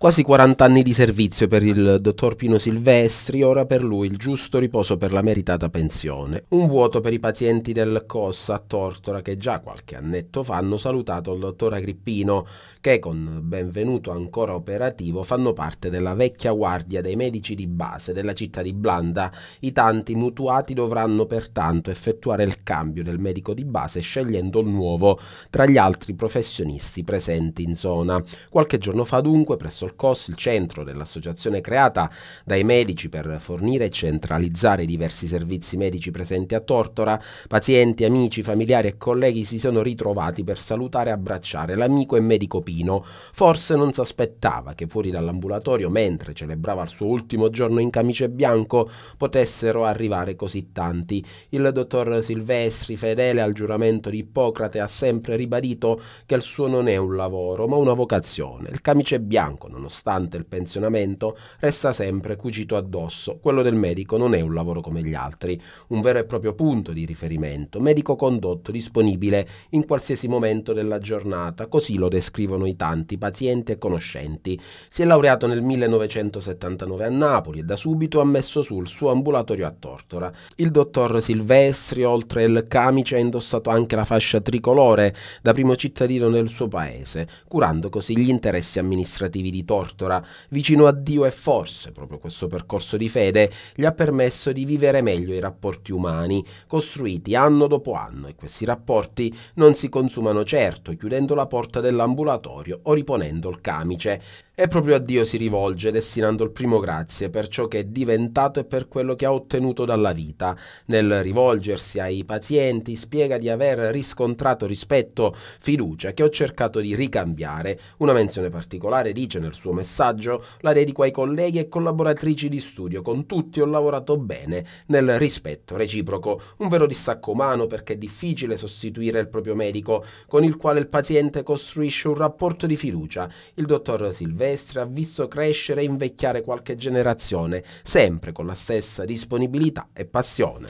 Quasi 40 anni di servizio per il dottor Pino Silvestri, ora per lui il giusto riposo per la meritata pensione. Un vuoto per i pazienti del COS a Tortora che già qualche annetto fa hanno salutato il dottor Agrippino, che con benvenuto ancora operativo fanno parte della vecchia guardia dei medici di base della città di Blanda. I tanti mutuati dovranno pertanto effettuare il cambio del medico di base scegliendo il nuovo tra gli altri professionisti presenti in zona. Qualche giorno fa dunque presso COS, il centro dell'associazione creata dai medici per fornire e centralizzare i diversi servizi medici presenti a Tortora, pazienti, amici, familiari e colleghi si sono ritrovati per salutare e abbracciare l'amico e medico Pino. Forse non si aspettava che fuori dall'ambulatorio, mentre celebrava il suo ultimo giorno in camice bianco, potessero arrivare così tanti. Il dottor Silvestri, fedele al giuramento di Ippocrate, ha sempre ribadito che il suo non è un lavoro, ma una vocazione. Il camice bianco, non nonostante il pensionamento, resta sempre cucito addosso. Quello del medico non è un lavoro come gli altri, un vero e proprio punto di riferimento, medico condotto, disponibile in qualsiasi momento della giornata, così lo descrivono i tanti pazienti e conoscenti. Si è laureato nel 1979 a Napoli e da subito ha messo sul suo ambulatorio a Tortora. Il dottor Silvestri, oltre il camice, ha indossato anche la fascia tricolore da primo cittadino del suo paese, curando così gli interessi amministrativi di Tortora, vicino a Dio e forse proprio questo percorso di fede gli ha permesso di vivere meglio i rapporti umani, costruiti anno dopo anno, e questi rapporti non si consumano certo chiudendo la porta dell'ambulatorio o riponendo il camice. E proprio a Dio si rivolge, destinando il primo grazie per ciò che è diventato e per quello che ha ottenuto dalla vita. Nel rivolgersi ai pazienti spiega di aver riscontrato rispetto, fiducia che ho cercato di ricambiare. Una menzione particolare dice nel suo messaggio la dedico ai colleghi e collaboratrici di studio. Con tutti ho lavorato bene, nel rispetto reciproco. Un vero distacco umano perché è difficile sostituire il proprio medico, con il quale il paziente costruisce un rapporto di fiducia. Il dottor Silvestri ha visto crescere e invecchiare qualche generazione, sempre con la stessa disponibilità e passione.